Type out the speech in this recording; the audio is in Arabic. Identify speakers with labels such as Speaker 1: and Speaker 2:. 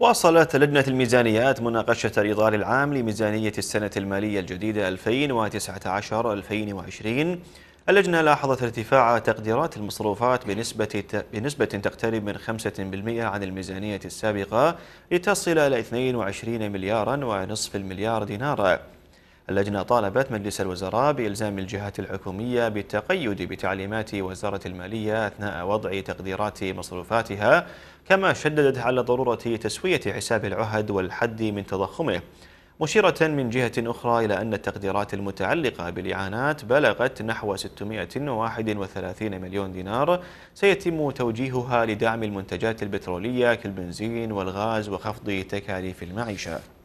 Speaker 1: واصلت لجنة الميزانيات مناقشة الإطار العام لميزانية السنة المالية الجديدة 2019-2020 اللجنة لاحظت ارتفاع تقديرات المصروفات بنسبة بنسبة تقترب من 5% عن الميزانية السابقة لتصل إلى 22 مليارا ونصف المليار دينارا اللجنة طالبت مجلس الوزراء بإلزام الجهات الحكومية بالتقيد بتعليمات وزارة المالية أثناء وضع تقديرات مصروفاتها كما شددت على ضرورة تسوية حساب العهد والحد من تضخمه مشيرة من جهة أخرى إلى أن التقديرات المتعلقة بالإعانات بلغت نحو 631 مليون دينار سيتم توجيهها لدعم المنتجات البترولية كالبنزين والغاز وخفض تكاليف المعيشة